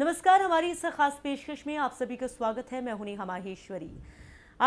नमस्कार हमारी इस खास पेशकश में आप सभी का स्वागत है मैं हूं हमाहेश्वरी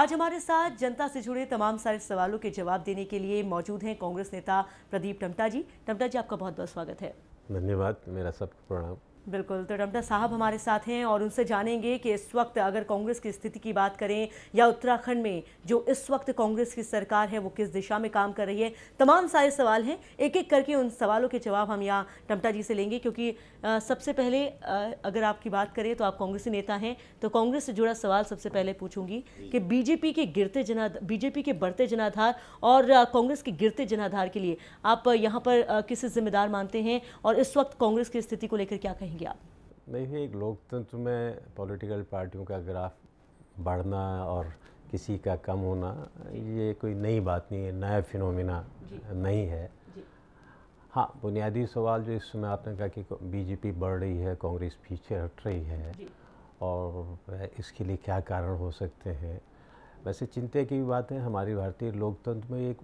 आज हमारे साथ जनता से जुड़े तमाम सारे सवालों के जवाब देने के लिए मौजूद हैं कांग्रेस नेता प्रदीप टमटा जी टमटा जी आपका बहुत बहुत स्वागत है धन्यवाद मेरा सबको प्रणाम बिल्कुल तो डॉक्टर साहब हमारे साथ हैं और उनसे जानेंगे कि इस वक्त अगर कांग्रेस की स्थिति की बात करें या उत्तराखंड में जो इस वक्त कांग्रेस की सरकार है वो किस दिशा में काम कर रही है तमाम सारे सवाल हैं एक एक करके उन सवालों के जवाब हम यहाँ टमटा जी से लेंगे क्योंकि आ, सबसे पहले आ, अगर आपकी बात करें तो आप कांग्रेसी नेता हैं तो कांग्रेस से जुड़ा सवाल सबसे पहले पूछूंगी कि बीजेपी के गिरते जना बीजेपी के बढ़ते जनाधार और कांग्रेस के गिरते जनाधार के लिए आप यहाँ पर किसे जिम्मेदार मानते हैं और इस वक्त कांग्रेस की स्थिति को लेकर क्या कहें देखेंगे आप नहीं एक लोकतंत्र में पॉलिटिकल पार्टियों का ग्राफ बढ़ना और किसी का कम होना ये कोई नई बात नहीं है नया फिनोमिना नहीं है हाँ बुनियादी सवाल जो इस समय आपने कहा कि बीजेपी बढ़ रही है कांग्रेस पीछे हट रही है और इसके लिए क्या कारण हो सकते हैं वैसे चिंता की बात है हमारी भारतीय लोकतंत्र में एक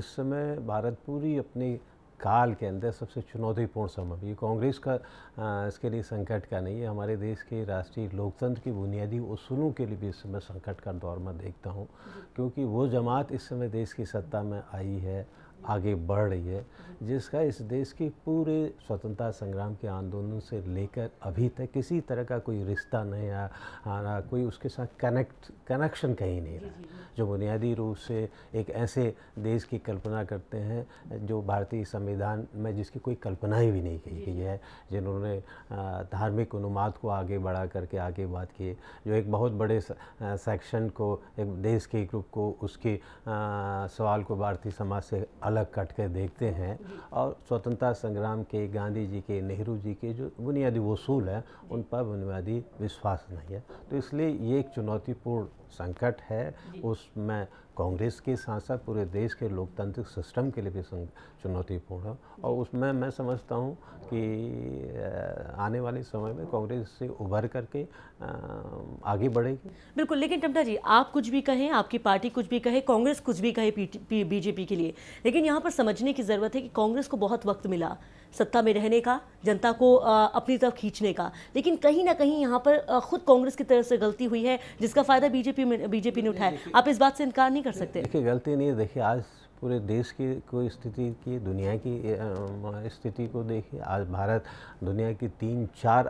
इस समय भारत पूरी अपनी काल के अंदर सबसे चुनौतीपूर्ण समय ये कांग्रेस का आ, इसके लिए संकट का नहीं है हमारे देश के राष्ट्रीय लोकतंत्र की बुनियादी उसूलों के लिए भी इस समय संकट का दौर में देखता हूँ क्योंकि वो जमात इस समय देश की सत्ता में आई है आगे बढ़ रही है जिसका इस देश के पूरे स्वतंत्रता संग्राम के आंदोलन से लेकर अभी तक किसी तरह का कोई रिश्ता नहीं आ, आ रहा कोई उसके साथ कनेक्ट कनेक्शन कहीं नहीं रहा जो बुनियादी रूप से एक ऐसे देश की कल्पना करते हैं जो भारतीय संविधान में जिसकी कोई कल्पना ही भी नहीं की गई है जिन्होंने धार्मिक अनुमाद को आगे बढ़ा करके आगे बात की जो एक बहुत बड़े सेक्शन को एक देश के ग्रुप को उसके सवाल को भारतीय समाज से अलग अलग कट के देखते हैं और स्वतंत्रता संग्राम के गांधी जी के नेहरू जी के जो बुनियादी वसूल हैं उन पर बुनियादी विश्वास नहीं है तो इसलिए ये एक चुनौतीपूर्ण संकट है उसमें कांग्रेस के साथ साथ पूरे देश के लोकतांत्रिक सिस्टम के लिए भी चुनौतीपूर्ण है और उसमें मैं समझता हूँ कि आने वाले समय में कांग्रेस से उभर करके आगे बढ़ेगी बिल्कुल लेकिन टमटा जी आप कुछ भी कहें आपकी पार्टी कुछ भी कहे कांग्रेस कुछ भी कहे बीजेपी के लिए लेकिन यहाँ पर समझने की ज़रूरत है कि कांग्रेस को बहुत वक्त मिला सत्ता में रहने का जनता को अपनी तरफ खींचने का लेकिन कहीं ना कहीं यहाँ पर ख़ुद कांग्रेस की तरफ से गलती हुई है जिसका फ़ायदा बीजेपी बीजेपी में बीजेपी ने उठाया आप इस बात से इनकार नहीं कर सकते देखिए गलती नहीं देखिए आज पूरे देश की कोई स्थिति की दुनिया की स्थिति को देखिए आज भारत दुनिया की तीन चार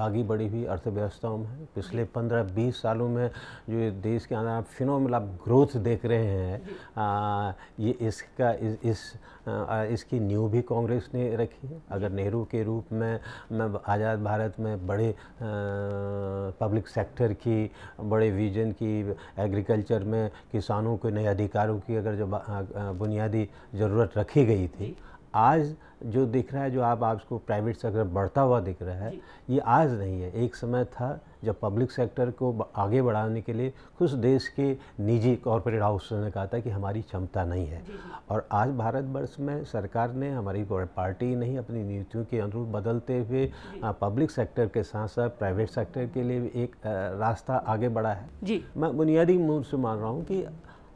आगे बढ़ी हुई अर्थव्यवस्थाओं में पिछले पंद्रह बीस सालों में जो देश के अंदर आप फिनोमिला ग्रोथ देख रहे हैं आ, ये इसका इस, इस इसकी न्यू भी कांग्रेस ने रखी है अगर नेहरू के रूप में मैं आज़ाद भारत में बड़े पब्लिक सेक्टर की बड़े विजन की एग्रीकल्चर में किसानों के नए अधिकारों की अगर जो बुनियादी ज़रूरत रखी गई थी आज जो दिख रहा है जो आप आपको प्राइवेट सेक्टर बढ़ता हुआ दिख रहा है ये आज नहीं है एक समय था जब पब्लिक सेक्टर को आगे बढ़ाने के लिए कुछ देश के निजी कॉरपोरेट हाउस ने कहा था कि हमारी क्षमता नहीं है और आज भारतवर्ष में सरकार ने हमारी पार्टी नहीं अपनी नीतियों के अनुरूप बदलते हुए पब्लिक सेक्टर के साथ साथ प्राइवेट सेक्टर के लिए एक रास्ता आगे बढ़ा है जी मैं बुनियादी मूल से मान रहा हूँ कि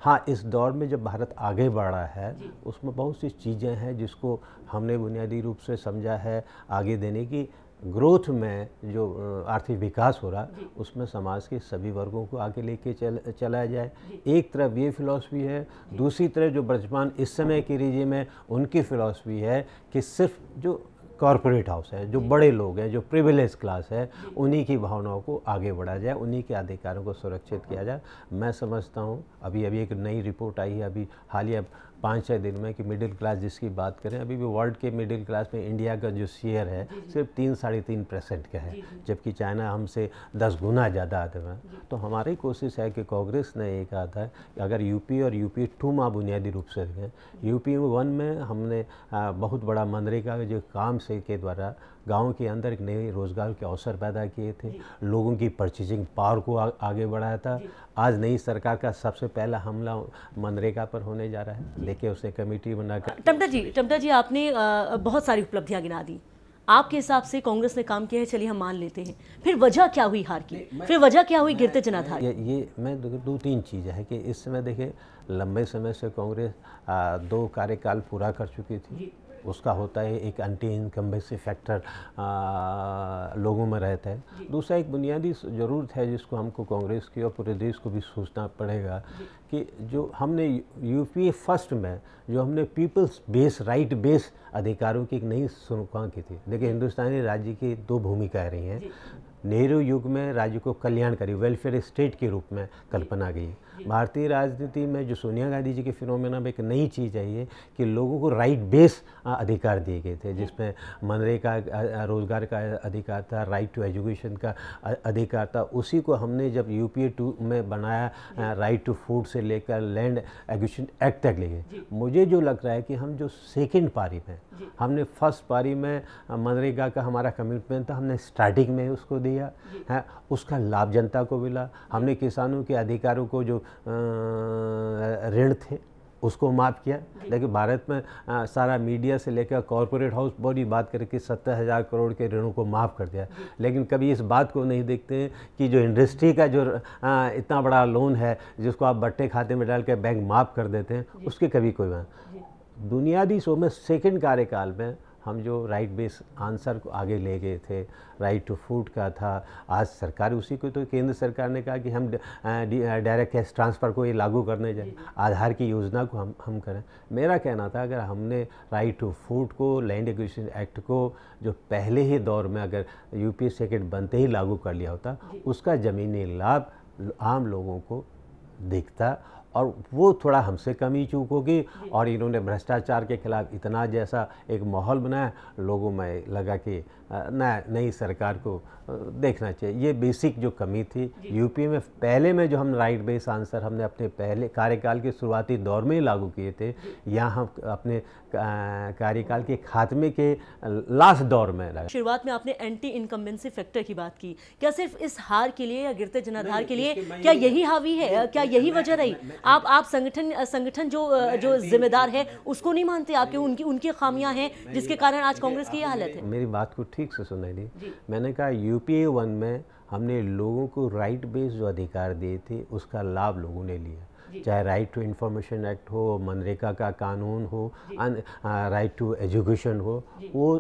हाँ इस दौर में जब भारत आगे बढ़ रहा है उसमें बहुत सी चीज़ें हैं जिसको हमने बुनियादी रूप से समझा है आगे देने की ग्रोथ में जो आर्थिक विकास हो रहा है उसमें समाज के सभी वर्गों को आगे लेके चल चलाया जाए एक तरफ ये फिलॉसफी है दूसरी तरफ जो वर्तमान इस समय के रिजिम में उनकी फिलॉसफी है कि सिर्फ जो कॉरपोरेट हाउस है जो बड़े लोग हैं जो प्रिविलेज क्लास है उन्हीं की भावनाओं को आगे बढ़ाया जाए उन्हीं के अधिकारों को सुरक्षित किया जाए मैं समझता हूँ अभी अभी एक नई रिपोर्ट आई है अभी हालिया पाँच छः दिन में कि मिडिल क्लास जिसकी बात करें अभी भी वर्ल्ड के मिडिल क्लास में इंडिया का जो शेयर है सिर्फ तीन साढ़े तीन परसेंट का है जबकि चाइना हमसे दस गुना ज़्यादा आते हैं तो हमारी कोशिश है कि कांग्रेस ने ये कहा था कि अगर यूपी और यूपी टू माँ बुनियादी रूप से देखें यूपी वन में हमने बहुत बड़ा मनरेगा जो काम से के द्वारा गाँव के अंदर एक नए रोज़गार के अवसर पैदा किए थे लोगों की परचेजिंग पावर को आ, आगे बढ़ाया था आज नई सरकार का सबसे पहला हमला मनरेगा पर होने जा रहा है लेके उसने कमेटी बनाकर टमटा जी टमटा जी आपने बहुत सारी उपलब्धियाँ गिना दी आपके हिसाब से कांग्रेस ने काम किया है चलिए हम मान लेते हैं फिर वजह क्या हुई हार की फिर वजह क्या हुई गिरते था ये, ये मैं दो तीन चीज़ है कि इस समय देखिए लंबे समय से कांग्रेस दो कार्यकाल पूरा कर चुकी थी उसका होता है एक एंटी इनकम्बेसि फैक्टर लोगों में रहता है दूसरा एक बुनियादी ज़रूरत है जिसको हमको कांग्रेस की और पूरे देश को भी सोचना पड़ेगा कि जो हमने यूपीए फर्स्ट में जो हमने पीपल्स बेस राइट बेस अधिकारों की एक नई सुनका की थी देखिए हिंदुस्तानी राज्य की दो भूमिकाएँ रही हैं नेहरू युग में राज्य को कल्याणकारी वेलफेयर स्टेट के रूप में कल्पना गई भारतीय राजनीति में जो सोनिया गांधी जी के फिनोमेना में एक नई चीज़ आई है कि लोगों को राइट बेस अधिकार दिए गए थे जिसमें मनरेगा रोजगार का अधिकार था राइट टू एजुकेशन का अधिकार था उसी को हमने जब यू पी टू में बनाया राइट टू फूड से लेकर लैंड एजुकेशन एक्ट तक ले मुझे जो लग रहा है कि हम जो सेकेंड पारी में हमने फर्स्ट पारी में मनरेगा का हमारा कमिटमेंट था हमने स्टार्टिंग में उसको दिया है हाँ, उसका लाभ जनता को मिला हमने किसानों के अधिकारों को जो ऋण थे उसको माफ़ किया लेकिन भारत में आ, सारा मीडिया से लेकर कॉरपोरेट हाउस बड़ी बात करके सत्तर हज़ार करोड़ के ऋणों को माफ़ कर दिया लेकिन कभी इस बात को नहीं देखते हैं कि जो इंडस्ट्री का जो आ, इतना बड़ा लोन है जिसको आप बट्टे खाते में डाल के बैंक माफ़ कर देते हैं उसके कभी कोई बात दुनियादी शो में सेकेंड कार्यकाल में हम जो राइट बेस आंसर को आगे ले गए थे राइट टू फूड का था आज सरकार उसी को तो केंद्र सरकार ने कहा कि हम डायरेक्ट कैश ट्रांसफ़र को ये लागू करने जाए आधार की योजना को हम हम करें मेरा कहना था अगर हमने राइट टू फूड को लैंड एग्रीशन एक्ट को जो पहले ही दौर में अगर यूपीए सेकेंड बनते ही लागू कर लिया होता उसका ज़मीनी लाभ आम लोगों को दिखता और वो थोड़ा हमसे कमी चूक होगी और इन्होंने भ्रष्टाचार के खिलाफ इतना जैसा एक माहौल बनाया लोगों में लगा कि नई सरकार को देखना चाहिए ये बेसिक जो कमी थी यूपी में पहले में जो हम राइट बेस आंसर हमने अपने पहले कार्यकाल के शुरुआती दौर में ही लागू किए थे यहाँ हम अपने कार्यकाल के खात्मे के लास्ट दौर में लगा शुरुआत में आपने एंटी इनकम्बेंसी फैक्टर की बात की क्या सिर्फ इस हार के लिए या गिरते जनाधार के लिए क्या यही हावी है क्या यही वजह रही आप आप संगठन संगठन जो जो जिम्मेदार है उसको नहीं मानते आपके उनकी उनकी खामियां हैं जिसके कारण आज कांग्रेस की हालत है मेरी बात को ठीक से सुनाई दी मैंने कहा यूपीए वन में हमने लोगों को राइट बेस जो अधिकार दिए थे उसका लाभ लोगों ने लिया चाहे राइट टू इन्फॉर्मेशन एक्ट हो मनरेगा का कानून हो राइट टू एजुकेशन हो वो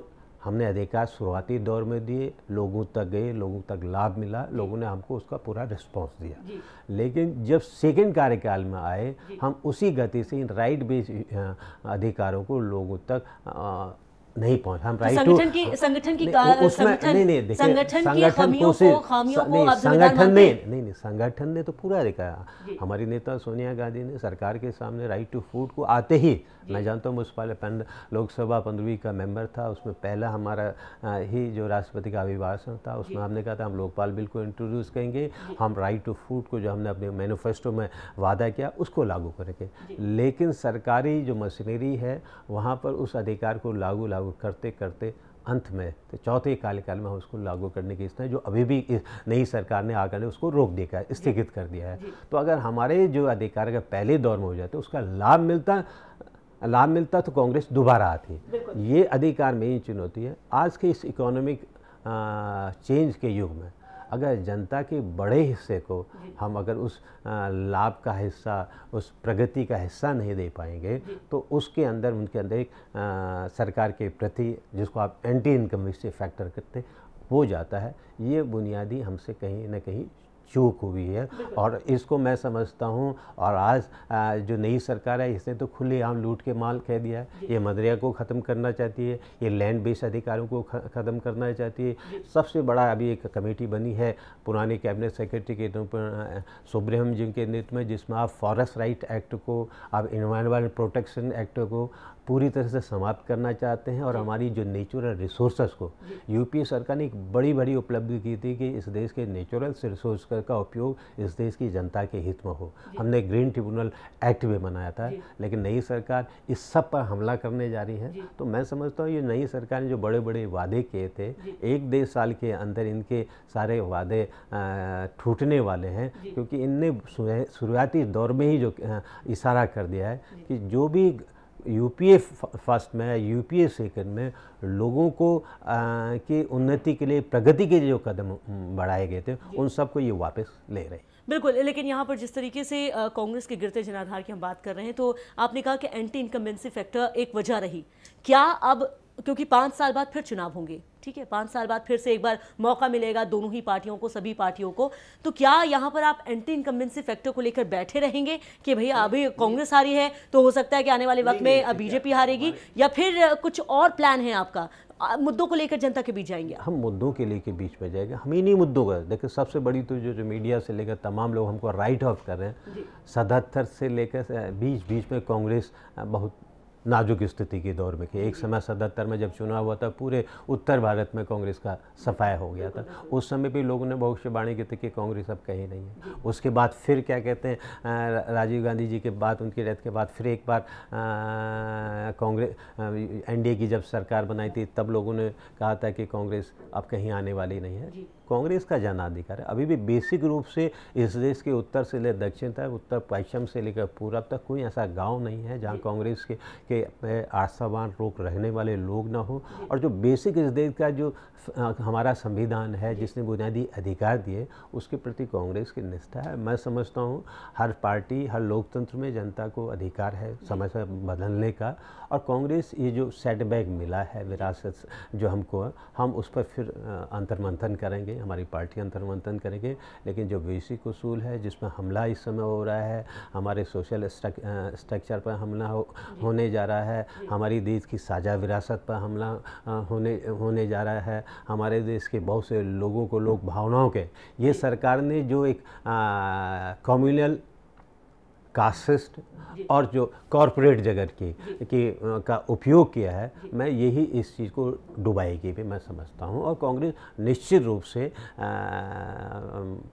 हमने अधिकार शुरुआती दौर में दिए लोगों तक गए लोगों तक लाभ मिला लोगों ने हमको उसका पूरा रिस्पांस दिया लेकिन जब सेकेंड कार्यकाल में आए हम उसी गति से इन राइट बेस अधिकारों को लोगों तक आ, नहीं पहुंच हम राइट तो टू संगठन की संगठन की नहीं नहीं संगठन संगठन खामियों को खामियों को संगठन ने नहीं नहीं संगठन ने तो पूरा देखा हमारी नेता सोनिया गांधी ने सरकार के सामने राइट टू फूड को आते ही मैं जानता हूँ उस पहले लोकसभा पंद्रवी का मेंबर था उसमें पहला हमारा ही जो राष्ट्रपति का अभिभाषण था उसमें हमने कहा था हम लोकपाल बिल को इंट्रोड्यूस करेंगे हम राइट टू फूड को जो हमने अपने मैनिफेस्टो में वादा किया उसको लागू करेंगे लेकिन सरकारी जो मशीनरी है वहाँ पर उस अधिकार को लागू लागू प्रयोग करते करते अंत में तो चौथे कार्यकाल में हम उसको लागू करने की स्थिति जो अभी भी नई सरकार ने आकर ने उसको रोक दिया है स्थगित कर दिया है तो अगर हमारे जो अधिकार अगर पहले दौर में हो जाते उसका लाभ मिलता लाभ मिलता तो कांग्रेस दोबारा आती ये अधिकार मेन चुनौती है आज के इस इकोनॉमिक चेंज के युग में अगर जनता के बड़े हिस्से को हम अगर उस लाभ का हिस्सा उस प्रगति का हिस्सा नहीं दे पाएंगे तो उसके अंदर उनके अंदर एक आ, सरकार के प्रति जिसको आप एंटी इनकम से फैक्टर करते वो जाता है ये बुनियादी हमसे कहीं ना कहीं चूक हुई है और इसको मैं समझता हूँ और आज जो नई सरकार है इसने तो खुलेआम लूट के माल कह दिया है ये मदरिया को ख़त्म करना चाहती है ये लैंड बेस अधिकारों को ख़त्म करना चाहती है सबसे बड़ा अभी एक कमेटी बनी है पुराने कैबिनेट सेक्रेटरी के सुब्रह्म जी के नेतृत्व में जिसमें आप फॉरेस्ट राइट एक्ट को आप इन्वायरमेंट प्रोटेक्शन एक्ट को पूरी तरह से समाप्त करना चाहते हैं और हमारी जो नेचुरल रिसोर्स को यूपीए सरकार ने एक बड़ी बड़ी उपलब्धि की थी कि इस देश के नेचुरल रिसोर्स का उपयोग इस देश की जनता के हित में हो हमने ग्रीन ट्रिब्यूनल एक्ट भी बनाया था लेकिन नई सरकार इस सब पर हमला करने जा रही है तो मैं समझता हूँ ये नई सरकार ने जो बड़े बड़े वादे किए थे एक डेढ़ साल के अंदर इनके सारे वादे टूटने वाले हैं क्योंकि इनने शुरुआती दौर में ही जो इशारा कर दिया है कि जो भी यूपीए फर्स्ट में यूपीए सेकंड में लोगों को की उन्नति के लिए प्रगति के लिए जो कदम बढ़ाए गए थे उन सबको ये वापस ले रहे हैं बिल्कुल लेकिन यहाँ पर जिस तरीके से कांग्रेस के गिरते जनाधार की हम बात कर रहे हैं तो आपने कहा कि एंटी इनकम्बेंसी फैक्टर एक वजह रही क्या अब क्योंकि पाँच साल बाद फिर चुनाव होंगे ठीक है पाँच साल बाद फिर से एक बार मौका मिलेगा दोनों ही पार्टियों को सभी पार्टियों को तो क्या यहाँ पर आप एंटी इनकम्बेंसी फैक्टर को लेकर बैठे रहेंगे कि भैया अभी कांग्रेस हारी है तो हो सकता है कि आने वाले वक्त में बीजेपी हारेगी या फिर कुछ और प्लान है आपका मुद्दों को लेकर जनता के बीच जाएंगे हम मुद्दों के लेकर बीच में जाएंगे हम इन्हीं मुद्दों का देखिए सबसे बड़ी तो जो जो मीडिया से लेकर तमाम लोग हमको राइट ऑफ कर रहे हैं सतहत्तर से लेकर बीच बीच में कांग्रेस बहुत नाजुक स्थिति के दौर में थी एक समय सतहत्तर में जब चुनाव हुआ था पूरे उत्तर भारत में कांग्रेस का सफाया हो गया था उस समय भी लोगों ने भविष्यवाणी की थी कि कांग्रेस अब कहीं नहीं है उसके बाद फिर क्या कहते हैं राजीव गांधी जी के बाद उनकी डेथ के बाद फिर एक बार कांग्रेस एनडीए की जब सरकार बनाई थी तब लोगों ने कहा था कि कांग्रेस अब कहीं आने वाली नहीं है कांग्रेस का जनाधिकार है अभी भी बेसिक रूप से इस देश के उत्तर से ले दक्षिण तक उत्तर पश्चिम से लेकर पूरब तक कोई ऐसा गांव नहीं है जहां कांग्रेस के के आस्थावान रोक रहने वाले लोग ना हो और जो बेसिक इस देश का जो हमारा संविधान है जिसने बुनियादी अधिकार दिए उसके प्रति कांग्रेस की निष्ठा है मैं समझता हूँ हर पार्टी हर लोकतंत्र में जनता को अधिकार है समय से बदलने का और कांग्रेस ये जो सेटबैक मिला है विरासत जो हमको हम उस पर फिर अंतर्मंथन करेंगे हमारी पार्टी अंतर्मंथन करेंगे लेकिन जो बेसिक उसूल है जिसमें हमला इस समय हो रहा है हमारे सोशल स्ट्रक्चर पर हमला हो, होने जा रहा है हमारी देश की साझा विरासत पर हमला होने होने जा रहा है हमारे देश के बहुत से लोगों को लोग भावनाओं के ये सरकार ने जो एक कम्युनल कास्ट और जो कॉरपोरेट जगत की कि का उपयोग किया है मैं यही इस चीज़ को डुबाएगी भी मैं समझता हूँ और कांग्रेस निश्चित रूप से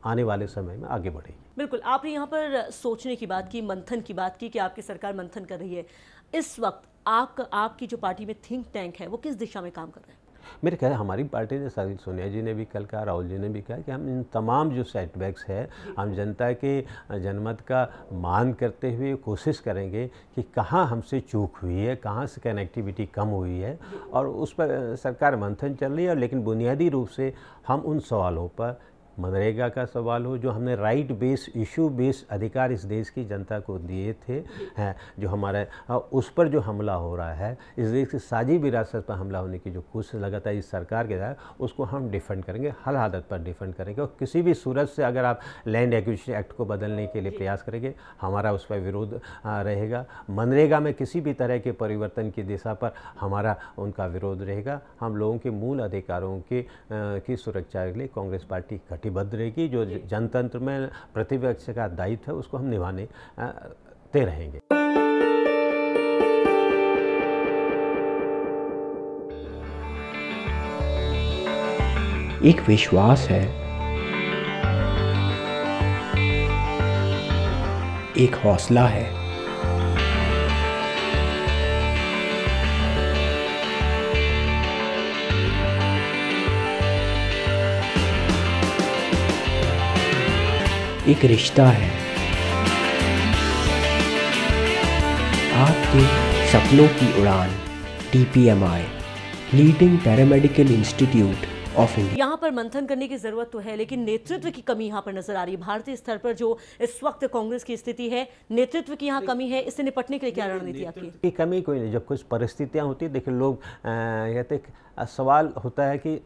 आने वाले समय में आगे बढ़ेगी बिल्कुल आपने यहाँ पर सोचने की बात की मंथन की बात की कि आपकी सरकार मंथन कर रही है इस वक्त आपका आपकी जो पार्टी में थिंक टैंक है वो किस दिशा में काम कर रहा है मेरे ख्याल हमारी पार्टी ने सर सोनिया जी ने भी कल कहा राहुल जी ने भी कहा कि हम इन तमाम जो सेटबैक्स है हम जनता के जनमत का मान करते हुए कोशिश करेंगे कि कहाँ हमसे चूक हुई है कहाँ से कनेक्टिविटी कम हुई है और उस पर सरकार मंथन चल रही है लेकिन बुनियादी रूप से हम उन सवालों पर मनरेगा का सवाल हो जो हमने राइट बेस इशू बेस अधिकार इस देश की जनता को दिए थे हैं जो हमारे हाँ, उस पर जो हमला हो रहा है इस देश की साझी विरासत पर हमला होने की जो कोशिश लगातार इस सरकार के द्वारा उसको हम डिफेंड करेंगे हर हालत पर डिफेंड करेंगे और किसी भी सूरत से अगर आप लैंड एक्विजिशन एक्ट को बदलने के लिए प्रयास करेंगे हमारा उस पर विरोध हाँ, रहेगा मनरेगा में किसी भी तरह के परिवर्तन की दिशा पर हमारा उनका विरोध रहेगा हम लोगों के मूल अधिकारों के हाँ, की सुरक्षा के लिए कांग्रेस पार्टी कट प्रतिबद्ध रहेगी जो जनतंत्र में प्रतिपक्ष का दायित्व है उसको हम निभाने ते रहेंगे एक विश्वास है एक हौसला है एक रिश्ता है आपके सपनों की उड़ान T P M I leading paramedical institute of India यहाँ पर मंथन करने की जरूरत तो है लेकिन नेतृत्व की कमी यहाँ पर नजर आ रही है भारतीय स्तर पर जो इस वक्त कांग्रेस की स्थिति है नेतृत्व की यहाँ कमी है इससे निपटने के लिए क्या रणनीति आपकी कमी कोई नहीं जब कुछ परिस्थितियाँ होती है देखिए लोग कहते सवाल होता है कि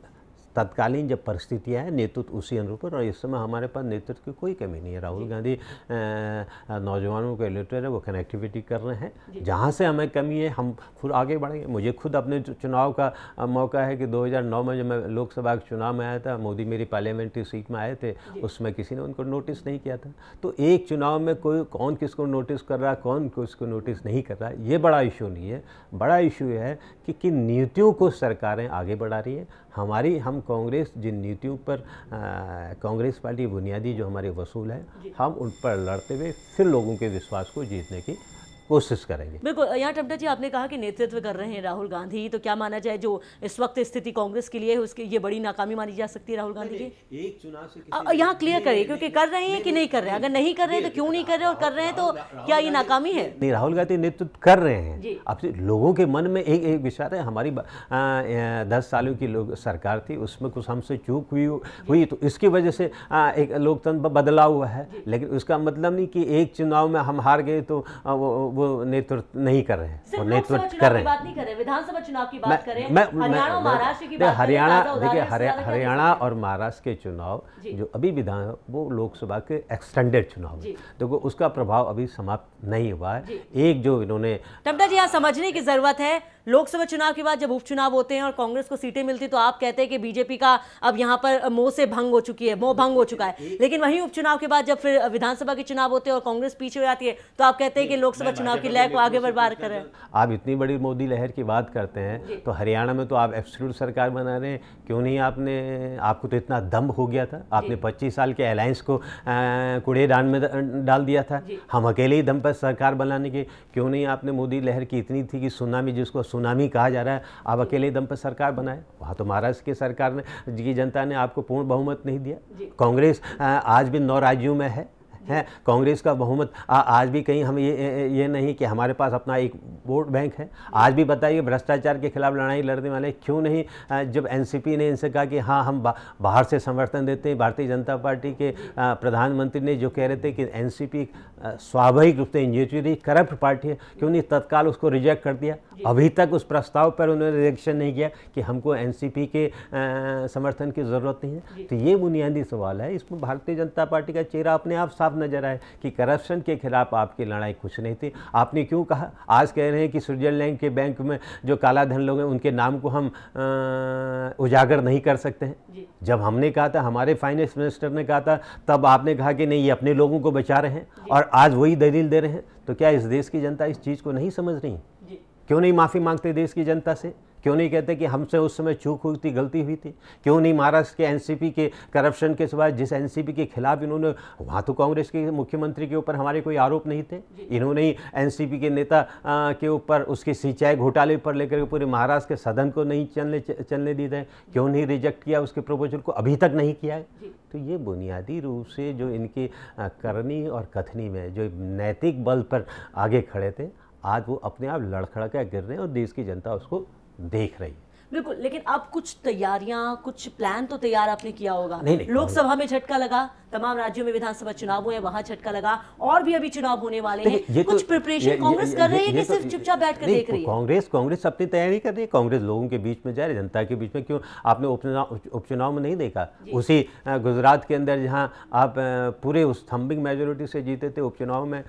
तत्कालीन जब परिस्थितियाँ हैं नेतृत्व उसी अनुरूप और इस समय हमारे पास नेतृत्व की कोई कमी नहीं है राहुल गांधी नौजवानों के रिलेटेड है वो कनेक्टिविटी कर रहे हैं जहाँ से हमें कमी है हम खुद आगे बढ़ेंगे मुझे खुद अपने चुनाव का मौका है कि 2009 में जब मैं लोकसभा के चुनाव में आया था मोदी मेरी पार्लियामेंट्री सीट में आए थे उसमें किसी ने उनको नोटिस नहीं किया था तो एक चुनाव में कोई कौन किसको नोटिस कर रहा है कौन किसको नोटिस नहीं कर रहा ये बड़ा इशू नहीं है बड़ा इशू है कि किन नीतियों को सरकारें आगे बढ़ा रही हैं हमारी हम कांग्रेस जिन नीतियों पर कांग्रेस पार्टी बुनियादी जो हमारे वसूल है हम उन पर लड़ते हुए फिर लोगों के विश्वास को जीतने की कोशिश करेंगे बिल्कुल यहाँ टमटा जी आपने कहा कि नेतृत्व कर रहे हैं राहुल गांधी तो क्या माना जाए जो इस वक्त स्थिति कांग्रेस के लिए उसकी ये बड़ी नाकामी मानी जा सकती है राहुल गांधी की एक चुनाव यहाँ क्लियर करिए क्योंकि कर रहे हैं कि नहीं कर रहे हैं अगर नहीं कर रहे हैं तो क्यों नहीं कर रहे और कर रहे हैं तो क्या ये नाकामी है नहीं राहुल गांधी नेतृत्व कर रहे हैं अब लोगों के मन में एक एक विचार है हमारी दस सालों की लोग सरकार थी उसमें कुछ हमसे चूक हुई हुई तो इसकी वजह से एक लोकतंत्र बदलाव हुआ है लेकिन उसका मतलब नहीं कि एक चुनाव में हम हार गए तो वो वो नेतृत्व नहीं कर रहे हैं वो नेतृत्व कर रहे हैं विधानसभा चुनाव की बात कर रहे हैं हरियाणा महाराष्ट्र की हरियाणा देखिए हरियाणा और महाराष्ट्र के चुनाव जो अभी विधान वो लोकसभा के एक्सटेंडेड चुनाव है देखो उसका प्रभाव अभी समाप्त नहीं हुआ है एक जो इन्होंने टमटा जी यहाँ समझने की जरूरत है लोकसभा चुनाव के बाद जब उपचुनाव होते हैं और कांग्रेस को सीटें मिलती तो आप कहते हैं कि बीजेपी का अब यहाँ पर मोह से भंग हो चुकी है मोह भंग हो चुका है लेकिन वहीं उपचुनाव के बाद जब फिर विधानसभा के चुनाव होते हैं और कांग्रेस पीछे हो जाती है तो आप कहते हैं कि लोकसभा चुनाव की लय को आगे बर्बाद कर रहे हैं आप इतनी बड़ी मोदी लहर की बात करते हैं तो हरियाणा में तो आप एब्सोल्यूट सरकार बना रहे हैं क्यों नहीं आपने आपको तो इतना दम हो गया था आपने पच्चीस साल के अलायंस को कूड़ेदान में डाल दिया था हम अकेले ही दम पर सरकार बनाने के क्यों नहीं आपने मोदी लहर की इतनी थी कि सुनामी जिसको सुनामी कहा जा रहा है आप अकेले दम पर सरकार बनाए वहाँ तो महाराष्ट्र की सरकार ने की जनता ने आपको पूर्ण बहुमत नहीं दिया कांग्रेस आज भी नौ राज्यों में है है कांग्रेस का बहुमत आज भी कहीं हम ये ये नहीं कि हमारे पास अपना एक वोट बैंक है आज भी बताइए भ्रष्टाचार के खिलाफ लड़ाई लड़ने वाले क्यों नहीं जब एनसीपी ने इनसे कहा कि हाँ हम बाहर से समर्थन देते हैं भारतीय जनता पार्टी के प्रधानमंत्री ने जो कह रहे थे कि एन स्वाभाविक रूप से इंजीनियरी करप्ट पार्टी है क्यों नहीं तत्काल उसको रिजेक्ट कर दिया अभी तक उस प्रस्ताव पर उन्होंने रिजेक्शन नहीं किया कि हमको एनसीपी के आ, समर्थन की ज़रूरत नहीं है तो ये बुनियादी सवाल है इसमें भारतीय जनता पार्टी का चेहरा अपने आप साफ साफ नज़र आए कि करप्शन के खिलाफ आपकी लड़ाई कुछ नहीं थी आपने क्यों कहा आज कह रहे हैं कि स्विट्जरलैंड के बैंक में जो काला धन लोग हैं उनके नाम को हम आ, उजागर नहीं कर सकते हैं जब हमने कहा था हमारे फाइनेंस मिनिस्टर ने कहा था तब आपने कहा कि नहीं ये अपने लोगों को बचा रहे हैं और आज वही दलील दे रहे हैं तो क्या इस देश की जनता इस चीज़ को नहीं समझ रही क्यों नहीं माफ़ी मांगते देश की जनता से क्यों नहीं कहते कि हमसे उस समय चूक हुई थी गलती हुई थी क्यों नहीं महाराष्ट्र के एनसीपी के करप्शन के सिवाय जिस एनसीपी के खिलाफ इन्होंने वहाँ तो कांग्रेस के मुख्यमंत्री के ऊपर हमारे कोई आरोप नहीं थे इन्होंने ही एनसीपी के नेता के ऊपर उसके सिंचाई घोटाले पर लेकर पूरे महाराष्ट्र के सदन को नहीं चलने चलने दी थे क्यों नहीं रिजेक्ट किया उसके प्रपोजल को अभी तक नहीं किया है तो ये बुनियादी रूप से जो इनकी करनी और कथनी में जो नैतिक बल पर आगे खड़े थे आज वो अपने आप लड़खड़ कर गिर रहे हैं और देश की जनता उसको देख रही है बिल्कुल लेकिन अब कुछ तैयारियां कुछ प्लान तो तैयार आपने किया होगा नहीं नहीं लोकसभा में झटका लगा तमाम राज्यों में विधानसभा चुनाव हुए वहां झटका लगा और भी अभी चुनाव होने वाले हैं तो कुछ प्रिपरेशन कांग्रेस कर रही है कि तो सिर्फ चुपचाप बैठ कर देख रही है कांग्रेस कांग्रेस अपनी तैयारी कर रही है कांग्रेस लोगों के बीच में जा रही है जनता के बीच में क्यों आपने उपचुनाव में नहीं देखा उसी गुजरात के अंदर जहाँ आप पूरे उस थम्बिंग मेजोरिटी से जीते थे उपचुनाव में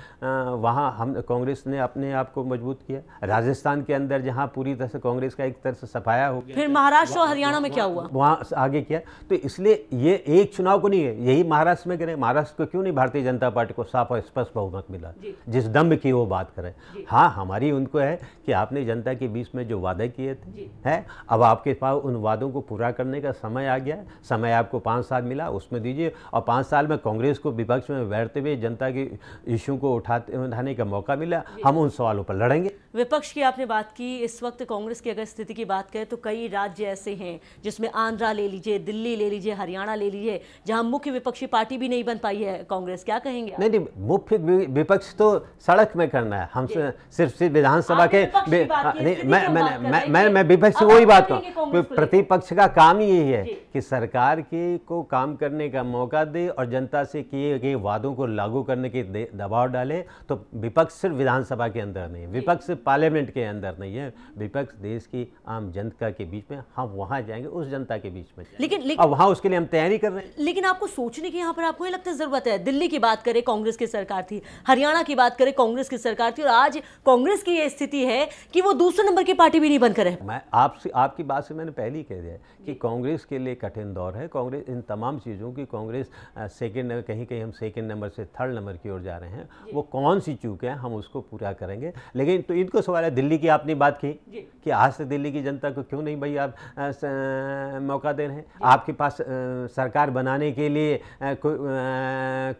वहाँ हम कांग्रेस ने अपने आप को मजबूत किया राजस्थान के अंदर जहाँ पूरी तरह से कांग्रेस का एक तरह से सफाया हो गया फिर महाराष्ट्र और हरियाणा में क्या हुआ वहाँ आगे किया तो इसलिए ये एक चुनाव को नहीं है यही महाराष्ट्र में करें महाराष्ट्र को क्यों नहीं भारतीय जनता पार्टी को साफ और स्पष्ट बहुमत मिला जिस दम्भ की वो बात करें हाँ हमारी उनको है कि आपने जनता के बीच में जो वादे किए थे है अब आपके पास उन वादों को पूरा करने का समय आ गया समय आपको पाँच साल मिला उसमें दीजिए और पाँच साल में कांग्रेस को विपक्ष में बैठते हुए जनता के इशू को उठाते उठाने का मौका मिला हम उन सवालों पर लड़ेंगे विपक्ष की आपने बात की इस वक्त कांग्रेस की अगर स्थिति की बात करें तो कई राज्य ऐसे हैं जिसमें आंध्रा ले लीजिए दिल्ली ले लीजिए हरियाणा ले लीजिए जहां मुख्य विपक्षी पार्टी भी नहीं बन पाई है कांग्रेस क्या कहेंगे नहीं नहीं मुख्य विपक्ष तो सड़क में करना है हम सिर्फ सिर्फ विधानसभा के मैं विपक्ष वही बात कहूँ प्रतिपक्ष का काम यही है कि सरकार के को काम करने का मौका दे और जनता से किए गए वादों को लागू करने के दबाव डाले तो विपक्ष सिर्फ विधानसभा के अंदर नहीं विपक्ष पार्लियामेंट के अंदर नहीं है विपक्ष देश की आम जनता के बीच में हम हाँ, वहां जाएंगे उस जनता के बीच में लेकिन, लेकिन और वहाँ उसके लिए हम तैयारी कर रहे हैं लेकिन आपको सोचने की यहाँ पर आपको ये लगता है ज़रूरत है दिल्ली की बात करें कांग्रेस की सरकार थी हरियाणा की बात करें कांग्रेस की सरकार थी और आज कांग्रेस की यह स्थिति है कि वो दूसरे नंबर की पार्टी भी नहीं बनकर है मैं आपसे आपकी बात से मैंने पहले ही कह दिया कि कांग्रेस के लिए कठिन दौर है कांग्रेस इन तमाम चीज़ों की कांग्रेस सेकेंड कहीं कहीं हम सेकेंड नंबर से थर्ड नंबर की ओर जा रहे हैं वो कौन सी चूक है हम उसको पूरा करेंगे लेकिन तो इन को सवाल है दिल्ली की आपने बात की कि आज से दिल्ली की जनता को क्यों नहीं भाई आप स, आ, मौका दे रहे हैं आपके पास आ, सरकार बनाने के लिए आ,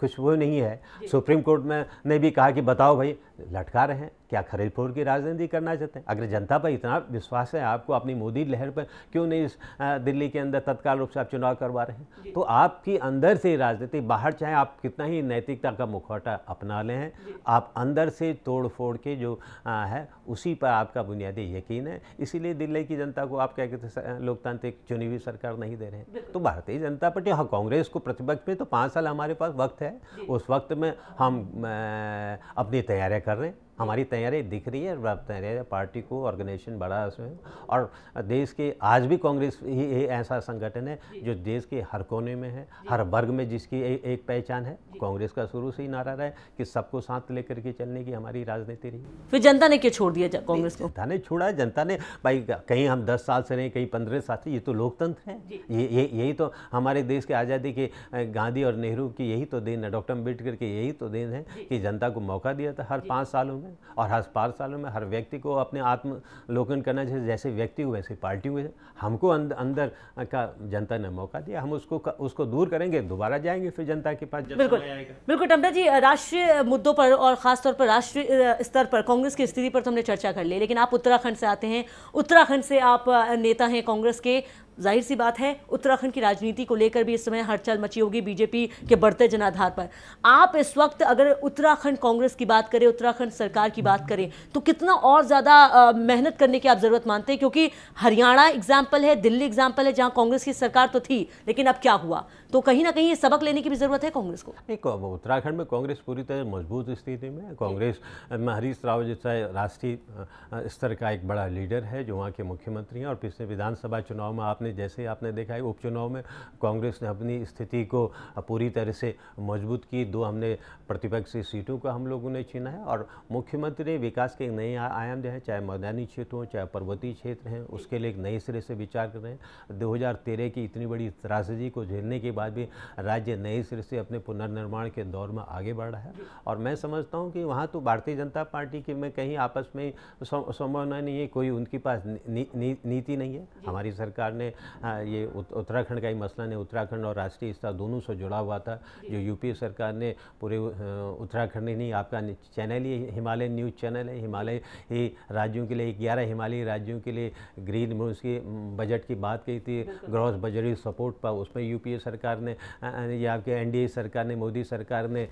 कुछ वो नहीं है सुप्रीम कोर्ट में ने भी कहा कि बताओ भाई लटका रहे हैं क्या खरीदपुर की राजनीति करना चाहते हैं अगर जनता पर इतना विश्वास है आपको अपनी मोदी लहर पर क्यों नहीं इस दिल्ली के अंदर तत्काल रूप से आप चुनाव करवा रहे हैं तो आपकी अंदर से राजनीति बाहर चाहे आप कितना ही नैतिकता का मुखौटा अपना लें आप अंदर से तोड़ फोड़ के जो आ, है उसी पर आपका बुनियादी यकीन है इसीलिए दिल्ली की जनता को आप क्या कहते हैं लोकतांत्रिक चुनी हुई सरकार नहीं दे रहे हैं तो भारतीय जनता पार्टी हाँ कांग्रेस को प्रतिपक्ष में तो पाँच साल हमारे पास वक्त है उस वक्त में हम अपनी तैयारियाँ कर रहे हैं हमारी तैयारी दिख रही है तैयारी पार्टी को ऑर्गेनाइजेशन बड़ा उसमें और देश के आज भी कांग्रेस ही ऐसा संगठन है जो देश के हर कोने में है हर वर्ग में जिसकी ए, एक पहचान है कांग्रेस का शुरू से ही नारा रहा है कि सबको साथ लेकर के चलने की हमारी राजनीति रही फिर जनता ने क्यों छोड़ दिया कांग्रेस को जनता ने छोड़ा जनता ने भाई कहीं हम दस साल से रहे कहीं पंद्रह साल से ये तो लोकतंत्र है ये ये यही तो हमारे देश की आज़ादी के गांधी और नेहरू की यही तो देन है डॉक्टर अम्बेडकर के यही तो देन है कि जनता को मौका दिया था हर पाँच सालों में है और हर पाँच सालों में हर व्यक्ति को अपने आत्मलोकन करना चाहिए जैसे व्यक्ति हुए वैसे पार्टी हुए हमको अंदर, अंदर का जनता ने मौका दिया हम उसको उसको दूर करेंगे दोबारा जाएंगे फिर जनता के पास बिल्कुल बिल्कुल टमटा जी राष्ट्रीय मुद्दों पर और ख़ासतौर पर राष्ट्रीय स्तर पर कांग्रेस की स्थिति पर तो हमने चर्चा कर ली लेकिन आप उत्तराखंड से आते हैं उत्तराखंड से आप नेता हैं कांग्रेस के जाहिर सी बात है उत्तराखंड की राजनीति को लेकर भी इस समय हड़चल मची होगी बीजेपी के बढ़ते जनाधार पर आप इस वक्त अगर उत्तराखंड कांग्रेस की बात करें उत्तराखंड सरकार की बात करें तो कितना और ज़्यादा मेहनत करने की आप ज़रूरत मानते हैं क्योंकि हरियाणा एग्जाम्पल है दिल्ली एग्जाम्पल है जहां कांग्रेस की सरकार तो थी लेकिन अब क्या हुआ तो कहीं ना कहीं ये सबक लेने की भी ज़रूरत है कांग्रेस को नहीं उत्तराखंड में कांग्रेस पूरी तरह मजबूत स्थिति में कांग्रेस हरीश रावत जैसा राष्ट्रीय स्तर का एक बड़ा लीडर है जो वहाँ के मुख्यमंत्री हैं और पिछले विधानसभा चुनाव में आपने जैसे ही आपने देखा है उपचुनाव में कांग्रेस ने अपनी स्थिति को पूरी तरह से मजबूत की दो हमने प्रतिपक्षी सीटों का हम लोगों ने छीना है और मुख्यमंत्री विकास के नए आयाम दिए चाहे मैदानी क्षेत्र हों चाहे पर्वतीय क्षेत्र हैं उसके लिए एक नए सिरे से विचार कर रहे हैं दो की इतनी बड़ी त्रासदी को झेलने के बाद भी राज्य नए सिरे से अपने पुनर्निर्माण के दौर में आगे बढ़ रहा है और मैं समझता हूँ कि वहाँ तो भारतीय जनता पार्टी के में कहीं आपस में संभावना नहीं है कोई उनके पास नी, नी, नीति नहीं है हमारी सरकार ने ये उत्तराखंड का ही मसला नहीं उत्तराखंड और राष्ट्रीय स्तर दोनों से जुड़ा हुआ था जो यूपी सरकार ने पूरे उत्तराखंड ही नहीं आपका चैनल ही हिमालय न्यूज़ चैनल है हिमालय ही राज्यों के लिए ग्यारह हिमालयी राज्यों के लिए ग्रीन उसकी बजट की बात कही थी ग्रॉस बजट सपोर्ट पर उसमें यूपीए सरकार सरकार ने या आपके एनडीए सरकार ने मोदी सरकार ने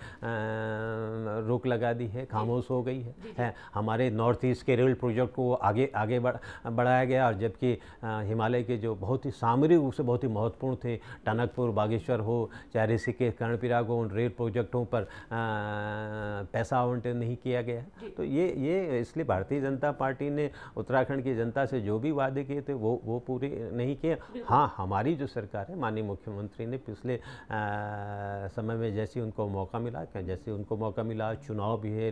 रोक लगा दी है खामोश हो गई है, है हमारे नॉर्थ ईस्ट के रेल प्रोजेक्ट को आगे आगे बढ़ाया गया और जबकि हिमालय के जो बहुत ही सामरिक रूप से बहुत ही महत्वपूर्ण थे टनकपुर बागेश्वर हो चाहे के कर्णपिराग हो उन रेल प्रोजेक्टों पर पैसा आवंटन नहीं किया गया तो ये ये इसलिए भारतीय जनता पार्टी ने उत्तराखंड की जनता से जो भी वादे किए थे वो वो पूरे नहीं किए हाँ हमारी जो सरकार है माननीय मुख्यमंत्री ने पिछले समय में जैसे उनको मौका मिला जैसे उनको मौका मिला चुनाव भी है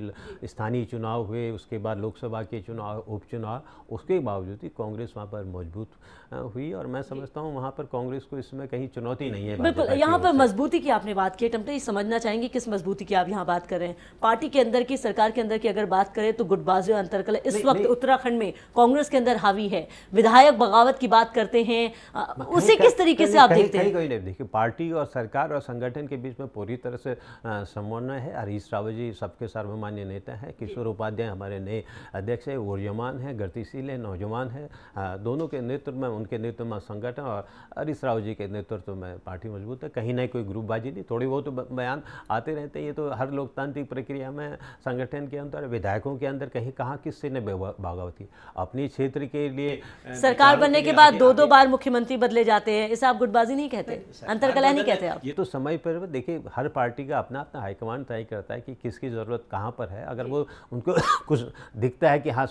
स्थानीय चुनाव हुए उसके बाद लोकसभा के चुनाव उपचुनाव उसके बावजूद ही कांग्रेस वहाँ पर मजबूत हुई और मैं समझता हूँ वहाँ पर कांग्रेस को इसमें कहीं चुनौती नहीं है बिल्कुल यहाँ पर मजबूती की आपने बात की टमटे समझना चाहेंगे किस मजबूती की आप यहाँ बात कर रहे हैं पार्टी के अंदर की सरकार के अंदर की अगर बात करें तो गुटबाजी और अंतरकल इस वक्त उत्तराखंड में कांग्रेस के अंदर हावी है विधायक बगावत की बात करते हैं हाँ, उसे किस तरीके से आप देखते हैं कोई नहीं देखिए पार्टी और सरकार और संगठन के बीच में पूरी तरह से समन्वय है हरीश रावत जी सबके सर्वमान्य नेता है किशोर उपाध्याय हमारे नए अध्यक्ष है ऊर्जमान है गतिशील है नौजवान है दोनों के नेतृत्व में उनके नेतृत्व में संगठन और हरीश राव जी के नेतृत्व में पार्टी मजबूत है कहीं ना कोई ग्रुपबाजी नहीं थोड़ी बहुत बयान आते रहते हैं ये तो हर लोकतांत्रिक प्रक्रिया में संगठन के अंदर विधायकों के अंदर कहीं कहाँ किससे ने भागावती अपनी क्षेत्र के लिए सरकार बनने के बाद दो दो बार मुख्यमंत्री बदले जाते हैं इसे आप गुटबाजी नहीं कहते अंतरकला नहीं कहते आप ये तो समय पर देखिए हर पार्टी का अपना अपना हाईकमांड तय करता है कि किसकी ज़रूरत कहाँ पर है अगर वो उनको कुछ दिखता है कि हाँ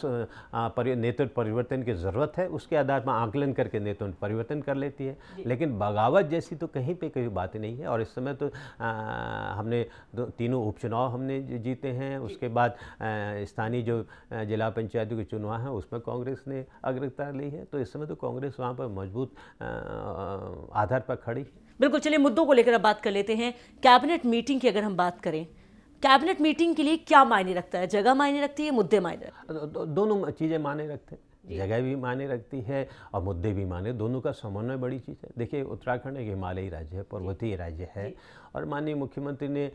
नेतृत्व परिवर्तन की ज़रूरत है उसके आधार पर आकलन करके नेतृत्व तो परिवर्तन कर लेती है लेकिन बगावत जैसी तो कहीं पे कोई बात नहीं है और इस समय तो आ, हमने तीनों उपचुनाव हमने जीते हैं उसके बाद स्थानीय जो जिला पंचायतों के चुनाव हैं उसमें कांग्रेस ने अग्रता ली है तो इस समय तो कांग्रेस वहाँ पर मजबूत आधार पर खड़ी है बिल्कुल चलिए मुद्दों को लेकर अब बात कर लेते हैं कैबिनेट मीटिंग की अगर हम बात करें कैबिनेट मीटिंग के लिए क्या मायने रखता है जगह मायने रखती है मुद्दे मायने दोनों चीज़ें मायने रखते हैं जगह भी माने रखती है और मुद्दे भी माने दोनों का समन्वय बड़ी चीज़ है देखिए उत्तराखंड एक हिमालयी राज्य है पर्वतीय राज्य है और माननीय मुख्यमंत्री ने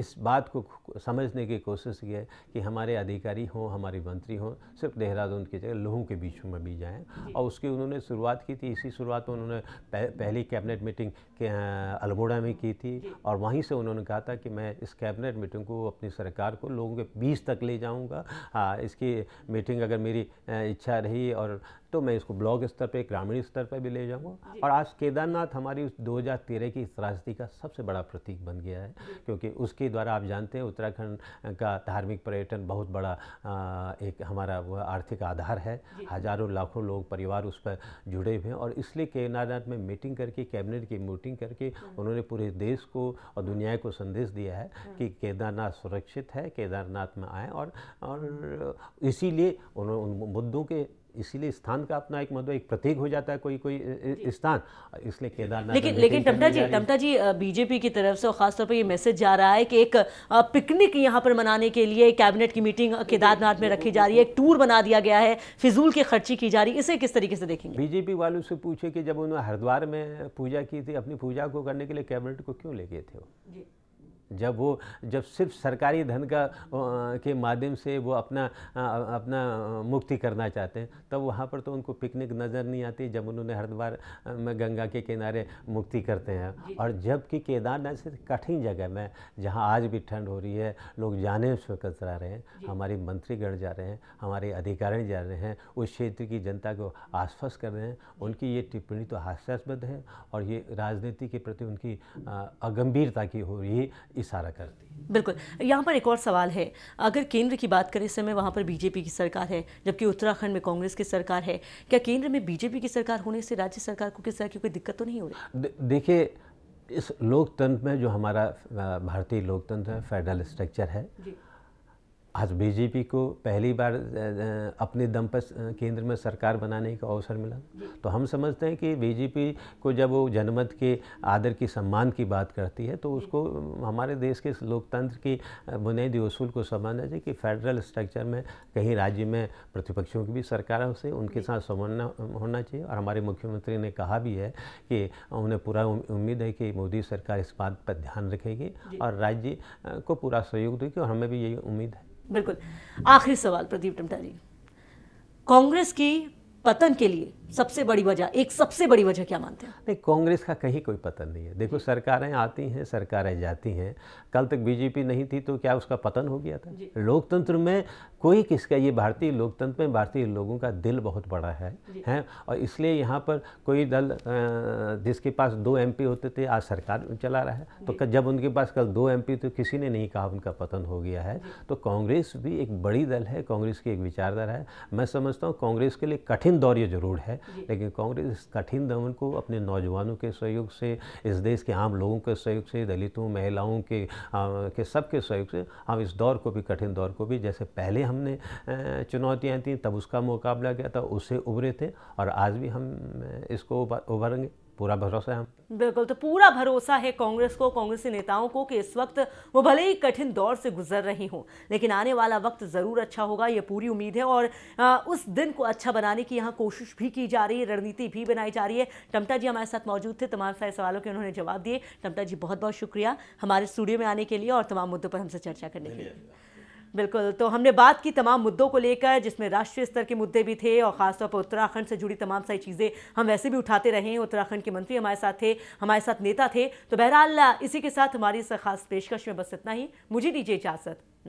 इस बात को समझने की कोशिश की है कि हमारे अधिकारी हों हमारे मंत्री हों सिर्फ देहरादून की जगह लोगों के बीच में भी जाएँ और उसकी उन्होंने शुरुआत की थी इसी शुरुआत उन्होंने पहली कैबिनेट मीटिंग के अल्मोड़ा में की थी और वहीं से उन्होंने कहा था कि मैं इस कैबिनेट मीटिंग को अपनी सरकार को लोगों के बीच तक ले जाऊँगा हाँ, इसकी मीटिंग अगर मेरी इच्छा रही और तो मैं इसको ब्लॉक स्तर पे ग्रामीण स्तर पे भी ले जाऊंगा और आज केदारनाथ हमारी उस 2013 की त्रासदी राजनीति का सबसे बड़ा प्रतीक बन गया है क्योंकि उसके द्वारा आप जानते हैं उत्तराखंड का धार्मिक पर्यटन बहुत बड़ा आ, एक हमारा आर्थिक आधार है हज़ारों लाखों लोग परिवार उस पर जुड़े हुए हैं और इसलिए केदारनाथ में मीटिंग करके कैबिनेट की मीटिंग करके हाँ। उन्होंने पूरे देश को और दुनिया को संदेश दिया है हाँ। कि केदारनाथ सुरक्षित है केदारनाथ में आए और इसीलिए उन्होंने उन मुद्दों के इसीलिए स्थान का अपना एक मतलब एक प्रतीक हो जाता है कोई कोई स्थान इसलिए केदारनाथ लेकिन लेकिन टमटा जी टमटा जी बीजेपी की तरफ से और खासतौर पर ये मैसेज जा रहा है कि एक पिकनिक यहाँ पर मनाने के लिए कैबिनेट की मीटिंग केदारनाथ में रखी जा रही है एक टूर बना दिया गया है फिजूल की खर्ची की जा रही है इसे किस तरीके से देखेंगे बीजेपी वालों से पूछे कि जब उन्होंने हरिद्वार में पूजा की थी अपनी पूजा को करने के लिए कैबिनेट को क्यों ले गए थे वो जब वो जब सिर्फ सरकारी धन का के माध्यम से वो अपना अपना मुक्ति करना चाहते हैं तब तो वहाँ पर तो उनको पिकनिक नज़र नहीं आती जब उन्होंने हरिद्वार में गंगा के किनारे मुक्ति करते हैं और जबकि केदारनाथ से कठिन जगह में जहाँ आज भी ठंड हो रही है लोग जाने से कतरा रहे हैं हमारे मंत्रीगण जा रहे हैं हमारे अधिकारी जा रहे हैं उस क्षेत्र की जनता को आश्वस्त कर रहे हैं उनकी ये टिप्पणी तो हास्यास्पद है और ये राजनीति के प्रति उनकी अगंभीरता की हो रही है इशारा करती है बिल्कुल यहाँ पर एक और सवाल है अगर केंद्र की बात करें इस समय वहाँ पर बीजेपी की सरकार है जबकि उत्तराखंड में कांग्रेस की सरकार है क्या केंद्र में बीजेपी की सरकार होने से राज्य सरकार को किस तरह की कोई दिक्कत तो नहीं हो रही देखिए इस लोकतंत्र में जो हमारा भारतीय लोकतंत्र है फेडरल स्ट्रक्चर है आज बीजेपी को पहली बार अपने दम पर केंद्र में सरकार बनाने का अवसर मिला तो हम समझते हैं कि बीजेपी को जब वो जनमत के आदर की सम्मान की बात करती है तो उसको हमारे देश के लोकतंत्र की बुनियादी असूल को समझना चाहिए कि फेडरल स्ट्रक्चर में कहीं राज्य में प्रतिपक्षों की भी सरकार से उनके साथ समन्वय होना चाहिए और हमारे मुख्यमंत्री ने कहा भी है कि उन्हें पूरा उम्मीद है कि मोदी सरकार इस बात पर ध्यान रखेगी और राज्य को पूरा सहयोग देगी और हमें भी यही उम्मीद है बिल्कुल आखिरी सवाल प्रदीप टमटा जी कांग्रेस की पतन के लिए सबसे बड़ी वजह एक सबसे बड़ी वजह क्या मानते हैं नहीं कांग्रेस का कहीं कोई पतन नहीं है देखो सरकारें आती हैं सरकारें जाती हैं कल तक बीजेपी नहीं थी तो क्या उसका पतन हो गया था लोकतंत्र में कोई किसका ये भारतीय लोकतंत्र में भारतीय लोगों का दिल बहुत बड़ा है हैं और इसलिए यहाँ पर कोई दल जिसके पास दो एम होते थे आज सरकार चला रहा है तो जब उनके पास कल दो एम तो किसी ने नहीं कहा उनका पतन हो गया है तो कांग्रेस भी एक बड़ी दल है कांग्रेस की एक विचारधारा है मैं समझता हूँ कांग्रेस के लिए कठिन कठिन दौर ये जरूर है लेकिन कांग्रेस इस कठिन दमन को अपने नौजवानों के सहयोग से इस देश के आम लोगों के सहयोग से दलितों महिलाओं के आ, के सबके सहयोग से हम हाँ, इस दौर को भी कठिन दौर को भी जैसे पहले हमने चुनौतियाँ थी तब उसका मुकाबला किया था उससे उभरे थे और आज भी हम इसको उभरेंगे पूरा भरोसा है बिल्कुल तो पूरा भरोसा है कांग्रेस को कांग्रेसी नेताओं को कि इस वक्त वो भले ही कठिन दौर से गुजर रही हों लेकिन आने वाला वक्त ज़रूर अच्छा होगा ये पूरी उम्मीद है और आ, उस दिन को अच्छा बनाने की यहाँ कोशिश भी की जा रही है रणनीति भी बनाई जा रही है टमटा जी हमारे साथ मौजूद थे तमाम सारे सवालों के उन्होंने जवाब दिए टमटा जी बहुत बहुत शुक्रिया हमारे स्टूडियो में आने के लिए और तमाम मुद्दों पर हमसे चर्चा करने के लिए बिल्कुल तो हमने बात की तमाम मुद्दों को लेकर जिसमें राष्ट्रीय स्तर के मुद्दे भी थे और ख़ासतौर पर उत्तराखंड से जुड़ी तमाम सारी चीज़ें हम वैसे भी उठाते रहे उत्तराखंड के मंत्री हमारे साथ थे हमारे साथ नेता थे तो बहरहाल इसी के साथ हमारी इस खास पेशकश में बस इतना ही मुझे दीजिए इजाज़त